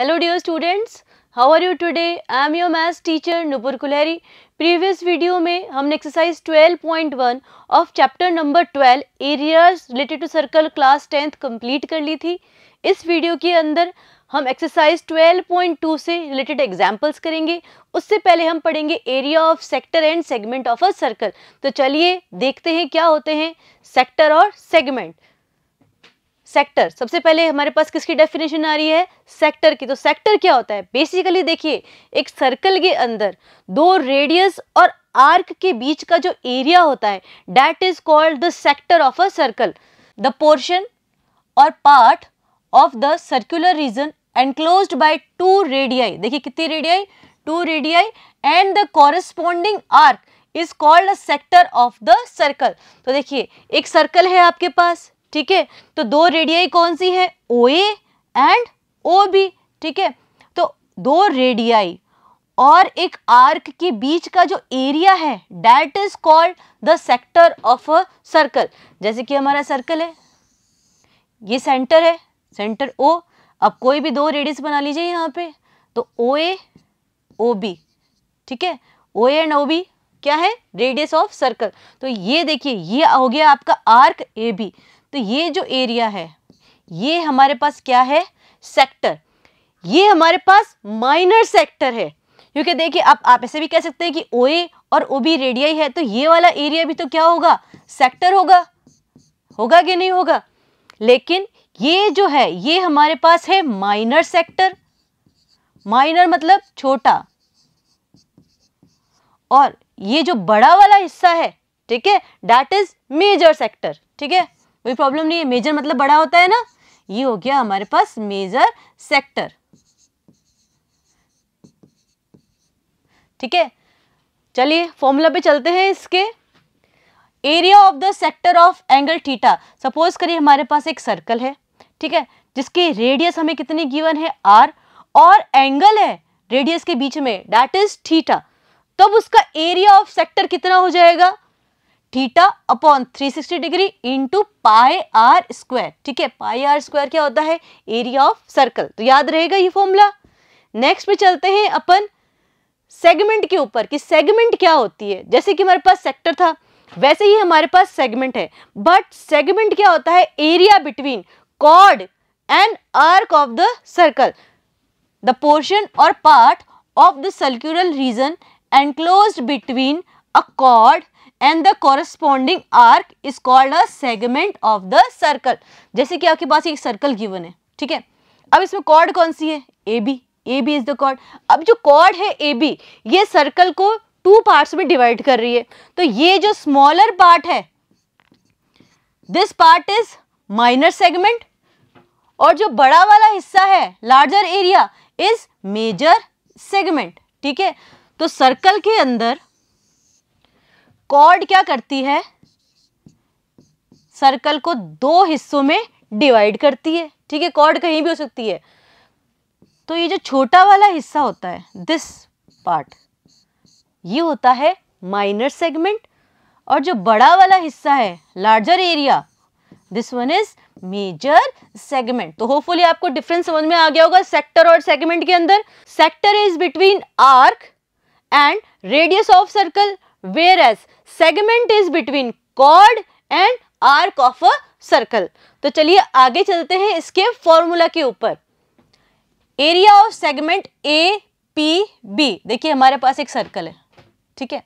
hello dear students how are you today I am your maths teacher Nupur Kulhari previous video में हमने exercise 12.1 of chapter number 12 areas related to circle class tenth complete कर ली थी इस video के अंदर हम एक्सरसाइज 12.2 से रिलेटेड एग्जाम्पल्स करेंगे उससे पहले हम पढ़ेंगे area of sector and segment of a circle तो चलिए देखते हैं क्या होते हैं सेक्टर और सेगमेंट सेक्टर सबसे पहले हमारे पास किसकी डेफिनेशन आ रही है सेक्टर की तो सेक्टर क्या होता है बेसिकली देखिए एक सर्कल के अंदर दो रेडियस और आर्क के बीच का जो एरिया होता है that is called the sector of a circle the portion और part of the circular region enclose by two radii देखिए कितनी radii two radii and the corresponding arc is called a sector of the circle तो देखिए एक circle है आपके पास ठीक है तो दो रेडियाई कौन सी है O A and O B ठीक है तो दो रेडियाई और एक आर्क के बीच का जो एरिया है that is called the sector of a circle जैसे कि हमारा सर्कल है ये सेंटर है सेंटर ओ अब कोई भी दो रेडियस बना लीजिए यहाँ पे तो ओ ए ओ बी ठीक है ओ एंड ओ बी क्या है रेडियस ऑफ सर्कल तो ये देखिए ये हो गया आपका आर्क ए बी तो ये जो एरिया है ये हमारे पास क्या है सेक्टर ये हमारे पास माइनर सेक्टर है क्योंकि देखिए आप आप ऐसे भी कह सकते हैं कि ओ ए और ओ बी रेडियाई है तो ये वाला एरिया भी तो क्या होगा सेक्टर होगा होगा कि नहीं होगा लेकिन ये जो है ये हमारे पास है माइनर सेक्टर माइनर मतलब छोटा और ये जो बड़ा वाला हिस्सा है ठीक है डैट इज मेजर सेक्टर ठीक है कोई प्रॉब्लम नहीं है मेजर मतलब बड़ा होता है ना ये हो गया हमारे पास मेजर सेक्टर ठीक है चलिए फॉर्मूला पे चलते हैं इसके area of the sector of angle theta suppose करिए हमारे पास एक सर्कल है ठीक है जिसकी रेडियस हमें कितनी गिवन है आर और एंगल है रेडियस के बीच में डैट इज थीटा तब उसका एरिया ऑफ सेक्टर कितना हो जाएगा theta upon 360 degree into pi are square ठीक है पाई आर स्क्वायर क्या होता है एरिया ऑफ सर्कल तो याद रहेगा ये फॉर्मूला नेक्स्ट पे चलते हैं अपन सेगमेंट के ऊपर कि सेगमेंट क्या होती है जैसे कि हमारे पास सेक्टर था वैसे ही हमारे पास सेगमेंट है बट सेगमेंट क्या होता है area between chord and arc of the circle the portion और part of the circular region enclose between a chord and the corresponding arc is called a segment of the circle जैसे कि आपके पास एक circle given है ठीक है अब इसमें कॉर्ड कौन सी है A B A B is the chord अब जो कॉर्ड है ए बी ये सर्कल को टू पार्ट्स में डिवाइड कर रही है तो ये जो स्मॉलर पार्ट है this part is minor segment और जो बड़ा वाला हिस्सा है larger area is major segment ठीक है तो सर्कल के अंदर कॉर्ड क्या करती है सर्कल को दो हिस्सों में डिवाइड करती है ठीक है कॉर्ड कहीं भी हो सकती है तो ये जो छोटा वाला हिस्सा होता है दिस पार्ट ये होता है माइनर सेगमेंट और जो बड़ा वाला हिस्सा है larger area this one is major segment तो होपफुली आपको डिफरेंस समझ में आ गया होगा सेक्टर और सेगमेंट के अंदर sector is between arc and radius of circle whereas segment is between chord and arc of a circle तो चलिए आगे चलते हैं इसके फॉर्मूला के ऊपर area of segment A P B देखिए हमारे पास एक सर्कल है ठीक है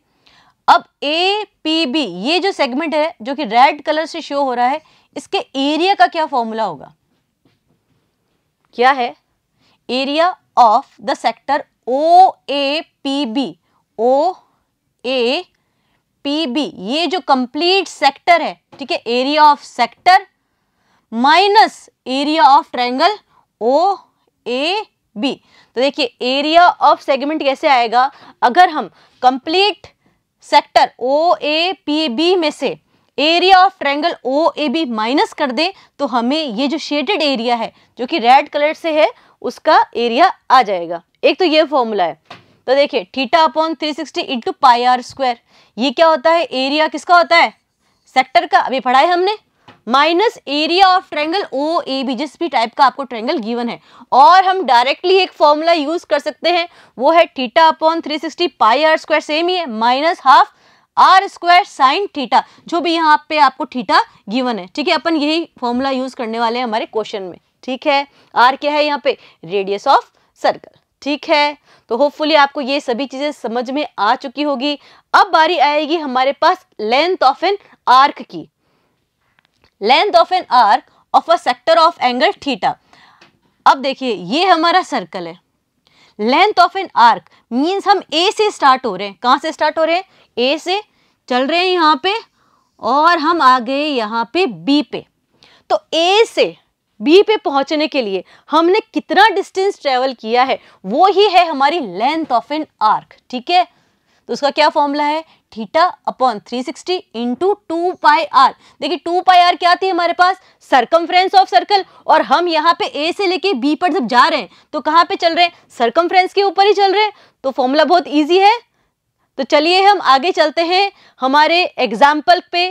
अब ए पी बी ये जो सेगमेंट है जो कि रेड कलर से शो हो रहा है इसके एरिया का क्या फॉर्मूला होगा क्या है area of the sector O A P B O A PB ये जो कंप्लीट सेक्टर है ठीक है area of sector minus area of triangle O A B तो देखिए एरिया ऑफ सेगमेंट कैसे आएगा अगर हम complete sector O A P B में से area of triangle O A B minus कर दें तो हमें ये जो शेडेड एरिया है जो कि रेड कलर से है उसका एरिया आ जाएगा एक तो ये फॉर्मूला है तो देखिए theta upon three sixty into pi are square ये क्या होता है एरिया किसका होता है सेक्टर का अभी पढ़ा है हमने minus area of triangle O A B जिस भी टाइप का आपको ट्रेंगल गिवन है और हम डायरेक्टली एक फॉर्मूला यूज कर सकते हैं वो है theta upon three sixty pi are square same ही है minus half are square sine theta जो भी यहाँ पे आपको थीटा गिवन है ठीक है अपन यही फॉर्मूला यूज करने वाले हैं हमारे क्वेश्चन में ठीक है आर क्या है यहाँ पे रेडियस ऑफ सर्कल ठीक है तो होपफुली आपको ये सभी चीज़ें समझ में आ चुकी होगी अब बारी आएगी हमारे पास लेंथ ऑफ एन आर्क की length of an arc of a sector of angle theta अब देखिए ये हमारा सर्कल है length of an arc means हम ए से स्टार्ट हो रहे हैं कहां से स्टार्ट हो रहे हैं ए से चल रहे हैं यहां पे और हम आ गए यहां पे बी पे तो ए से बी पे पहुंचने के लिए हमने कितना डिस्टेंस ट्रेवल किया है वो ही है हमारी लेंथ ऑफ एन आर्क ठीक है तो उसका क्या फॉर्मूला है theta upon 360 sixty into two pi r देखिए टू पाई आर क्या थी हमारे पास सरकमफ्रेंस ऑफ सर्कल और हम यहाँ पे ए से लेके बी पर जब जा रहे हैं तो कहाँ पे चल रहे हैं सरकमफ्रेंस के ऊपर ही चल रहे हैं तो फॉर्मूला बहुत ईजी है तो चलिए हम आगे चलते हैं हमारे एग्जाम्पल पे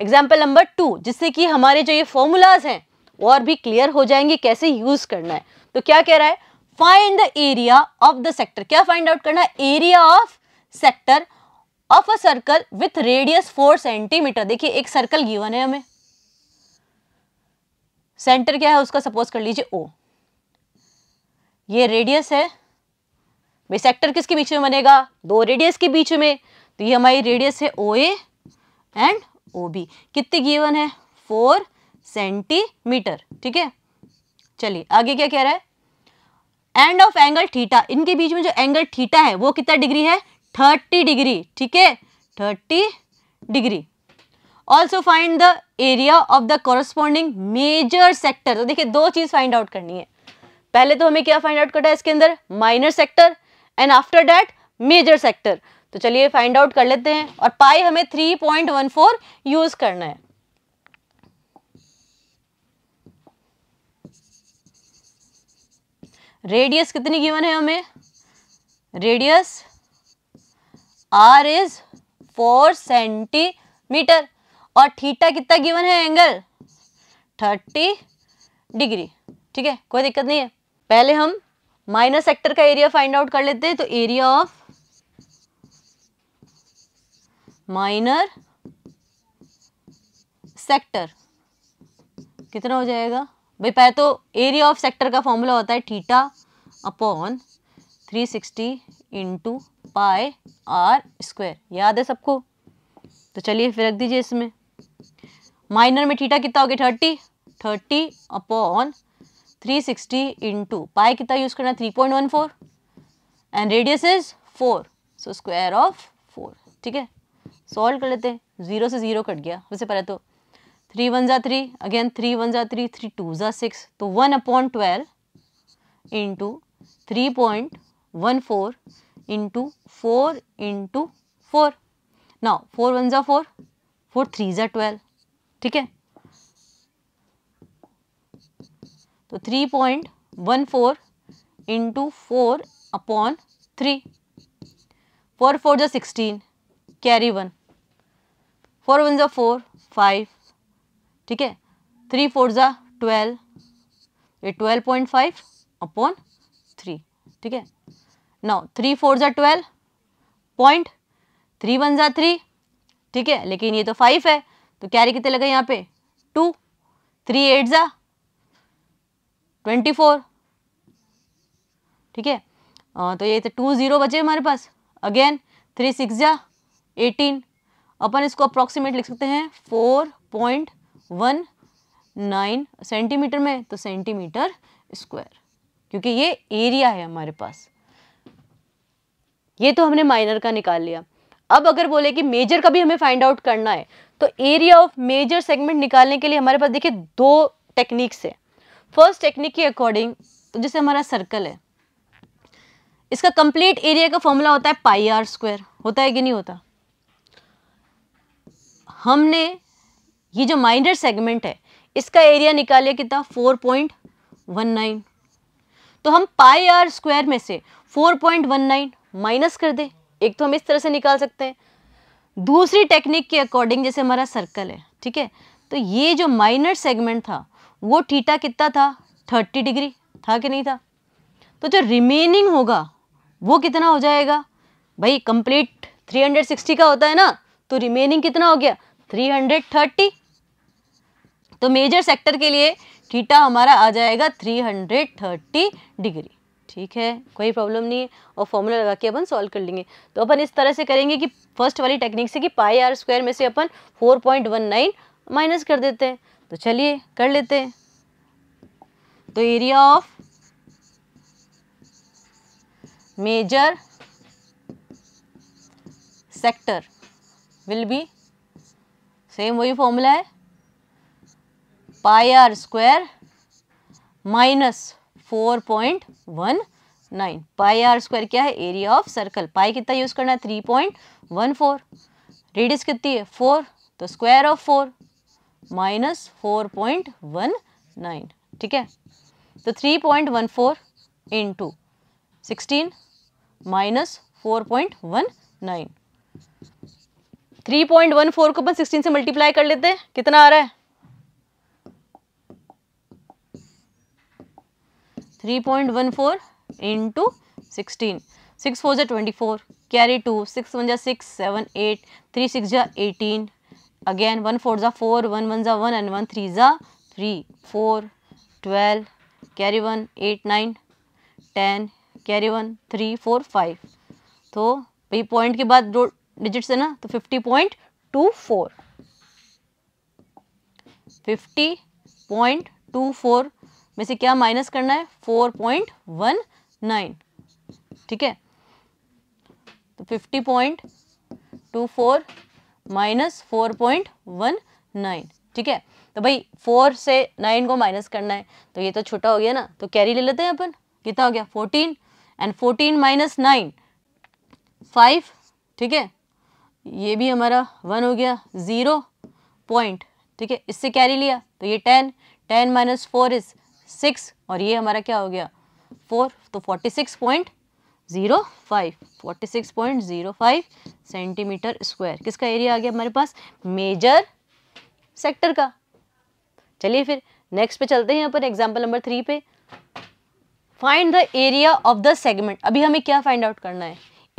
एग्जाम्पल नंबर टू जिससे कि हमारे जो ये फॉर्मूलाज हैं और भी क्लियर हो जाएंगे कैसे यूज करना है तो क्या कह रहा है find the area of the sector क्या फाइंड आउट करना है area of sector of a circle with radius four centimetre देखिए एक सर्कल गिवन है हमें सेंटर क्या है उसका सपोज कर लीजिए ओ ये रेडियस है भाई सेक्टर किसके बीच में बनेगा दो रेडियस के बीच में तो ये हमारी रेडियस है O A and O B कितनी गिवन है फोर सेंटीमीटर ठीक है चलिए आगे क्या कह रहा है एंड ऑफ एंगल थीटा इनके बीच में जो एंगल थीटा है वो कितना डिग्री है थर्टी डिग्री ठीक है thirty degree also find the area of the corresponding major sector तो देखिए दो चीज़ फाइंड आउट करनी है पहले तो हमें क्या फाइंड आउट करना है इसके अंदर minor sector and after that major sector तो चलिए फाइंड आउट कर लेते हैं और पाई हमें 3.14 यूज़ करना है रेडियस कितनी गिवन है हमें radius r is four centimetre और थीटा कितना गिवन है एंगल थर्टी डिग्री ठीक है कोई दिक्कत नहीं है पहले हम माइनस सेक्टर का एरिया फाइंड आउट कर लेते हैं तो एरिया ऑफ माइनर सेक्टर कितना हो जाएगा भाई पहले तो एरिया ऑफ सेक्टर का फॉर्मूला होता है theta upon 360 sixty into pi r square याद है सबको तो चलिए फिर रख दीजिए इसमें माइनर में थीटा कितना हो गया thirty thirty upon three sixty into pi कितना यूज़ करना three point one four and radius is four so square of four ठीक है सॉल्व कर लेते हैं ज़ीरो से ज़ीरो कट गया उससे पहले तो थ्री वन ज़ा थ्री अगेन थ्री वन ज़ा थ्री थ्री टू ज़ा सिक्स तो one upon twelve into three point one four into four into four ना फोर वन ज़ा फोर फोर थ्री ज़ा ट्वेल्व ठीक है तो three point one four into four upon three four four ज़ा sixteen carry one four one ज़ा four five ठीक है थ्री फोर ज़ा ट्वेल्व ये twelve point five upon three ठीक है नौ थ्री फोर ज़ा ट्वेल्व पॉइंट थ्री वन ज़ा थ्री ठीक है लेकिन ये तो फाइव है तो कैरी कितने लगे यहाँ पे टू थ्री एट ज़ा ट्वेंटी फोर ठीक है तो ये तो टू ज़ीरो बचे हमारे पास अगेन थ्री सिक्स ज़ा एटीन अपन इसको अप्रॉक्सीमेट लिख सकते हैं four point one nine centimetre में तो सेंटीमीटर स्क्वायर क्योंकि ये एरिया है हमारे पास ये तो हमने माइनर का निकाल लिया अब अगर बोले कि मेजर का भी हमें फाइंड आउट करना है तो एरिया ऑफ मेजर सेगमेंट निकालने के लिए हमारे पास देखिए दो टेक्निक्स है फर्स्ट टेक्निक के अकॉर्डिंग तो जैसे हमारा सर्कल है इसका कंप्लीट एरिया का फॉर्मूला होता है पाई आर स्क्वायर होता है कि नहीं होता हमने ये जो माइनर सेगमेंट है इसका एरिया निकालिए कितना 4.19 तो हम पाई आर स्क्वायर में से 4.19 माइनस कर दे एक तो हम इस तरह से निकाल सकते हैं दूसरी टेक्निक के अकॉर्डिंग जैसे हमारा सर्कल है ठीक है तो ये जो माइनर सेगमेंट था वो थीटा कितना था 30 डिग्री था कि नहीं था तो जो रिमेनिंग होगा वो कितना हो जाएगा भाई कंप्लीट 360 का होता है ना तो रिमेनिंग कितना हो गया 330 तो मेजर सेक्टर के लिए थीटा हमारा आ जाएगा 330 डिग्री ठीक है कोई प्रॉब्लम नहीं है और फॉर्मूला लगा के अपन सॉल्व कर लेंगे तो अपन इस तरह से करेंगे कि फर्स्ट वाली टेक्निक से कि पाई आर स्क्वायर में से अपन 4.19 माइनस कर देते हैं तो चलिए कर लेते हैं तो area of major sector will be same वही फॉर्मूला है pi are square minus four point one nine pi are square क्या है एरिया ऑफ सर्कल पाई कितना यूज़ करना है three point one four radius कितनी है फोर तो square of four minus four point one nine ठीक है तो three point one four into sixteen minus four point one nine three point one four को अपन सिक्सटीन से multiply कर लेते हैं कितना आ रहा है three point one four into sixteen six four जै twenty four carry two six one जै six seven eight three six जै एटीन अगेन वन फोर जा फोर वन वन जा वन एंड वन थ्री जा three four twelve carry one eight nine ten carry one three four five तो भाई point के बाद digit है ना तो fifty point two four fifty point two four में से क्या माइनस करना है फोर पॉइंट वन नाइन ठीक है तो fifty point two four minus four point one nine ठीक है तो भाई फोर से नाइन को माइनस करना है तो ये तो छोटा हो गया ना तो कैरी ले लेते हैं अपन कितना हो गया fourteen and fourteen minus nine five ठीक है ये भी हमारा वन हो गया ज़ीरो पॉइंट ठीक है इससे कैरी लिया तो ये ten ten minus four is six और ये हमारा क्या हो गया फोर तो forty six point zero five forty six point zero five centimetre square किसका एरिया आ गया हमारे पास मेजर सेक्टर का चलिए फिर नेक्स्ट पे चलते हैं यहाँ पर एग्जाम्पल नंबर थ्री पे find the area of the segment अभी हमें क्या फाइंड आउट करना है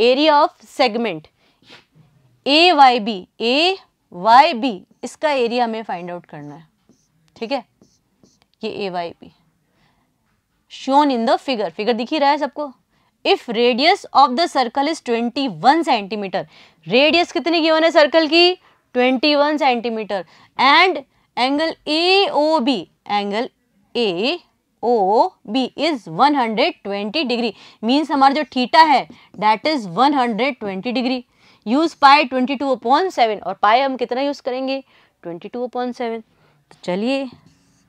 area of segment A Y B A Y B इसका एरिया हमें फाइंड आउट करना है ठीक है ये A Y B shown in the figure figure दिख ही रहा है सबको if radius of the circle is 21 centimetre radius कितनी गिवन है सर्कल की 21 centimetre and angle A O B angle A O B is 120 degree means हमारा जो थीटा है that is 120 degree use pi twenty two upon seven और pi हम कितना use करेंगे ट्वेंटी टू अपॉन सेवन तो चलिए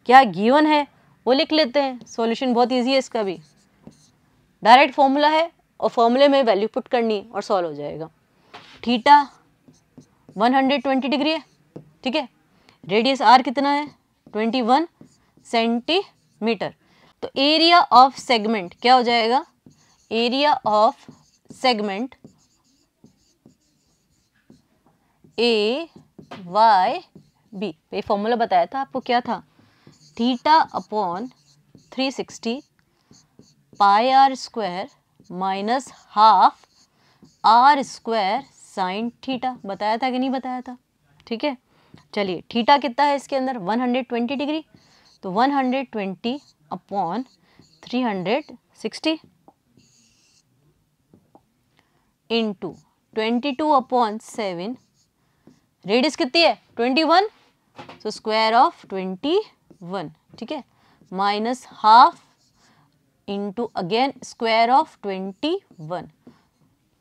क्या गिवन है वो लिख लेते हैं सॉल्यूशन बहुत इजी है इसका भी डायरेक्ट फॉर्मूला है और फॉर्मूले में वैल्यू पुट करनी है और सॉल्व हो जाएगा थीटा 120 डिग्री है ठीक है रेडियस आर कितना है 21 सेंटीमीटर तो एरिया ऑफ सेगमेंट क्या हो जाएगा area of segment A Y B ये फॉर्मूला बताया था आपको क्या था theta upon three sixty pi are square minus half are square sine theta बताया था कि नहीं बताया था ठीक है चलिए थीटा कितना है इसके अंदर 120 डिग्री तो 120 upon 360 into 22 upon seven radius कितनी है twenty one so square of twenty one ठीक है minus half into again square of twenty one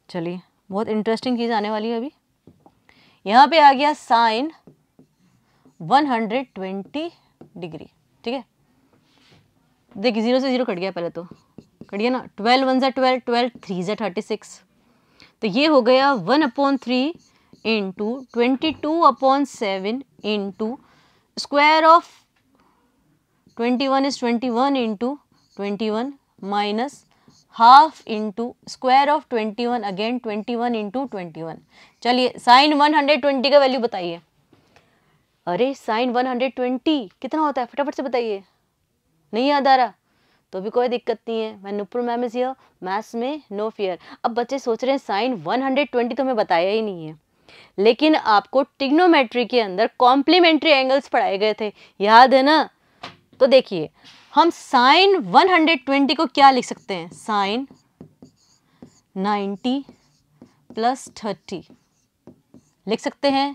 चलिए बहुत इंटरेस्टिंग चीज़ आने वाली है अभी यहाँ पे आ गया साइन 120 डिग्री ठीक है देखिए जीरो से जीरो कट गया पहले तो कट गया ना ट्वेल्व वन जै ट्वेल्व ट्वेल्व थ्री जै थर्टी सिक्स तो ये हो गया one upon three into twenty two upon seven into square of twenty one is twenty one into twenty one minus half into square of twenty one again twenty one into twenty one चलिए sine one hundred twenty का value बताइए अरे sign one hundred twenty कितना होता है फटाफट से बताइए नहीं याद आ रहा तो भी कोई दिक्कत नहीं है मैं नुपुर मैम इज मैथ्स में नो फियर अब बच्चे सोच रहे हैं साइन वन हंड्रेड ट्वेंटी तो हमें बताया ही नहीं है लेकिन आपको टिग्नोमेट्री के अंदर कॉम्प्लीमेंट्री एंगल्स पढ़ाए गए थे याद है ना तो देखिए हम साइन 120 को क्या लिख सकते हैं साइन 90 प्लस थर्टी लिख सकते हैं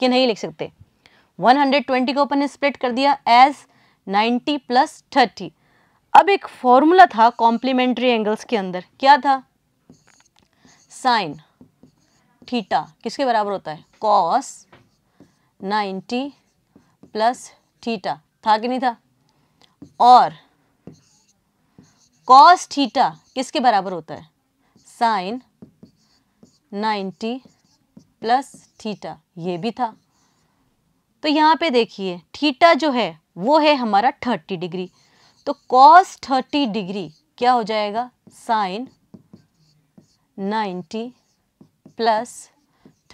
कि नहीं लिख सकते 120 को अपन ने स्प्लिट कर दिया एज 90 प्लस थर्टी अब एक फॉर्मूला था कॉम्प्लीमेंट्री एंगल्स के अंदर क्या था साइन थीटा किसके बराबर होता है कॉस 90 प्लस थीटा था कि नहीं था और कॉस थीटा किसके बराबर होता है साइन 90 प्लस थीटा ये भी था तो यहाँ पे देखिए थीटा जो है वो है हमारा 30 डिग्री तो कॉस 30 डिग्री क्या हो जाएगा साइन प्लस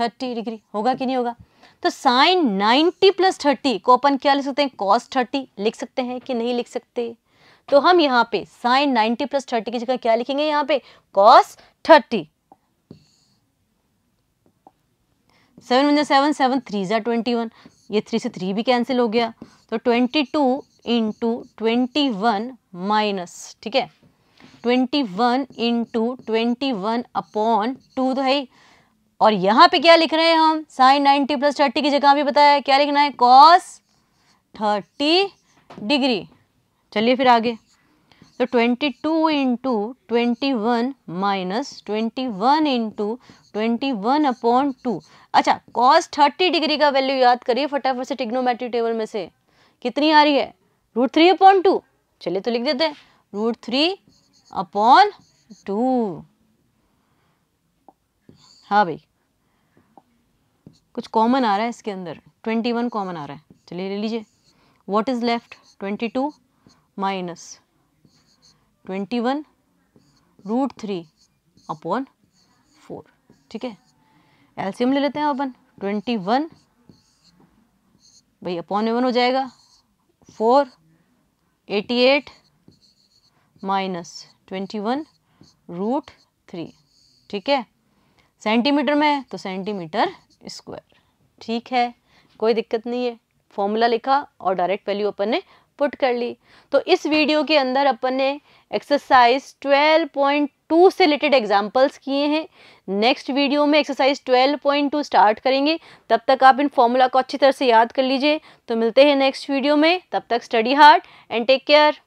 थर्टी डिग्री होगा कि नहीं होगा तो साइन 90 प्लस थर्टी को अपन क्या लिख सकते हैं कॉस 30 लिख सकते हैं कि नहीं लिख सकते तो हम यहाँ पे साइन 90 प्लस थर्टी की जगह क्या लिखेंगे यहाँ पे cos 30 seven one seven seven three ज़ा ट्वेंटी वन ये थ्री से थ्री भी कैंसिल हो गया तो twenty two into twenty one minus ठीक है twenty one into twenty one upon two तो है ही और यहाँ पे क्या लिख रहे हैं हम साइन नाइन्टी प्लस थर्टी की जगह भी बताया क्या लिखना है कॉस थर्टी डिग्री चलिए फिर आगे तो twenty two into twenty one minus twenty one into twenty one upon two अच्छा कॉस थर्टी डिग्री का वैल्यू याद करिए फटाफट से टिग्नोमेट्री टेबल में से कितनी आ रही है रूट थ्री अपॉन टू चलिए तो लिख देते हैं रूट थ्री अपॉन टू हाँ भाई कुछ कॉमन आ रहा है इसके अंदर ट्वेंटी वन कॉमन आ रहा है चलिए ले लीजिए what is left twenty two minus twenty one root three upon four ठीक है एल्सियम ले लेते हैं अपन ट्वेंटी वन भाई अपॉन एवन हो जाएगा four eighty eight minus twenty one root three ठीक है सेंटीमीटर में है तो सेंटीमीटर स्क्वायर ठीक है कोई दिक्कत नहीं है फॉर्मूला लिखा और डायरेक्ट वैल्यू अपन ने पुट कर ली तो इस वीडियो के अंदर अपन ने एक्सरसाइज 12.2 से रिलेटेड एग्जांपल्स किए हैं नेक्स्ट वीडियो में एक्सरसाइज 12.2 स्टार्ट करेंगे तब तक आप इन फॉर्मूला को अच्छी तरह से याद कर लीजिए तो मिलते हैं नेक्स्ट वीडियो में तब तक study hard and take care